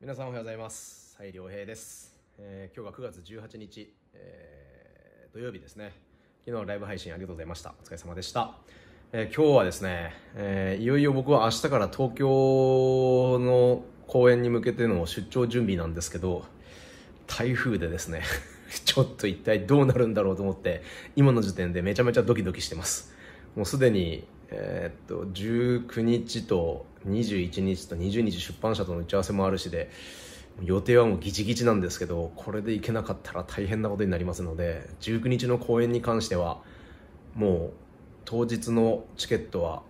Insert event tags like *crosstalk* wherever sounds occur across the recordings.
皆さんおはようございます。西良平です、えー。今日が9月18日、えー、土曜日ですね。昨日ライブ配信ありがとうございました。お疲れ様でした。えー、今日はですね、えー、いよいよ僕は明日から東京の公演に向けての出張準備なんですけど、台風でですね *laughs* ちょっと一体どうなるんだろうと思って、今の時点でめちゃめちゃドキドキしてます。もうすでに、えー、っと、19日と21日と20日出版社との打ち合わせもあるしで、予定はもうギチギチなんですけど、これで行けなかったら大変なことになりますので、19日の公演に関しては、もう当日のチケットは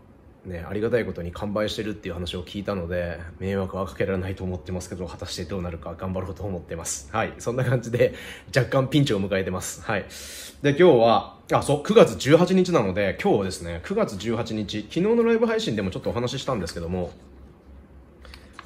ね、ありがたいことに完売してるっていう話を聞いたので迷惑はかけられないと思ってますけど果たしてどうなるか頑張ろうと思ってますはいそんな感じで若干ピンチを迎えてますはいで今日はあそう9月18日なので今日はですね9月18日昨日のライブ配信でもちょっとお話ししたんですけども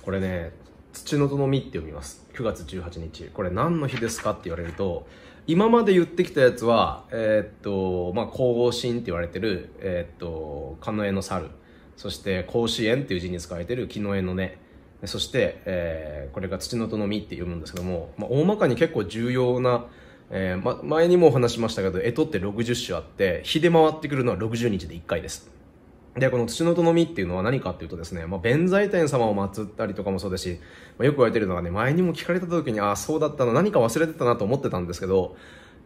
これね土のとのみって読みます9月18日これ何の日ですかって言われると今まで言ってきたやつはえー、っとまあ神合神って言われてるえー、っと狩の絵の猿そして甲子園っていう字に使われてる木の絵の根そして、えー、これが土のとの実って読むんですけども、まあ、大まかに結構重要な、えーま、前にもお話しましたけど干支って60種あって日で回ってくるのは60日で1回ですでこの土のとの実っていうのは何かっていうとですね、まあ、弁財天様を祀ったりとかもそうですし、まあ、よく言われてるのがね前にも聞かれた時にああそうだったな何か忘れてたなと思ってたんですけど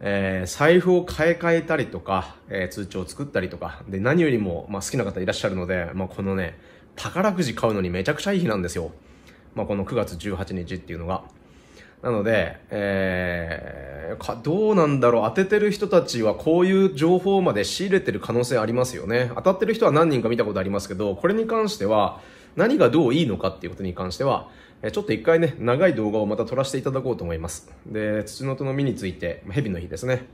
えー、財布を買い替えたりとか、えー、通帳を作ったりとか、で、何よりも、まあ、好きな方いらっしゃるので、まあ、このね、宝くじ買うのにめちゃくちゃいい日なんですよ。まあ、この9月18日っていうのが。なので、えー、か、どうなんだろう、当ててる人たちはこういう情報まで仕入れてる可能性ありますよね。当たってる人は何人か見たことありますけど、これに関しては、何がどういいのかっていうことに関しては、ちょっと一回ね、長い動画をまた撮らせていただこうと思います。で、土の戸の実について、蛇の日ですね。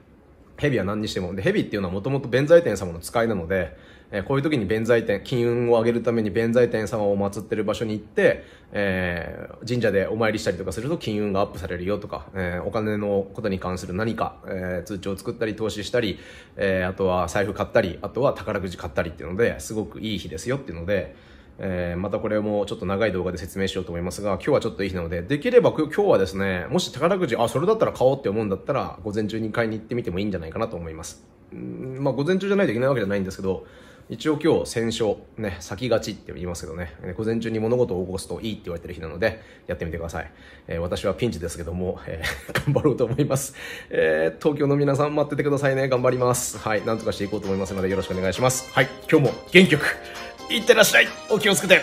蛇は何にしても。で、蛇っていうのはもともと弁財天様の使いなので、えー、こういう時に弁財天、金運を上げるために弁財天様を祀ってる場所に行って、えー、神社でお参りしたりとかすると金運がアップされるよとか、えー、お金のことに関する何か、え通帳を作ったり投資したり、えあとは財布買ったり、あとは宝くじ買ったりっていうので、すごくいい日ですよっていうので、えー、またこれもちょっと長い動画で説明しようと思いますが、今日はちょっといい日なので、できれば今日はですね、もし宝くじ、あ、それだったら買おうって思うんだったら、午前中に買いに行ってみてもいいんじゃないかなと思います。んまあ、午前中じゃないといけないわけじゃないんですけど、一応今日先勝、ね、先勝ちって言いますけどね、午前中に物事を起こすといいって言われてる日なので、やってみてください。えー、私はピンチですけども、えー、*laughs* 頑張ろうと思います。えー、東京の皆さん待っててくださいね。頑張ります。はい、なんとかしていこうと思いますので、よろしくお願いします。はい、今日も元気よくいってらっしゃいお気をつけて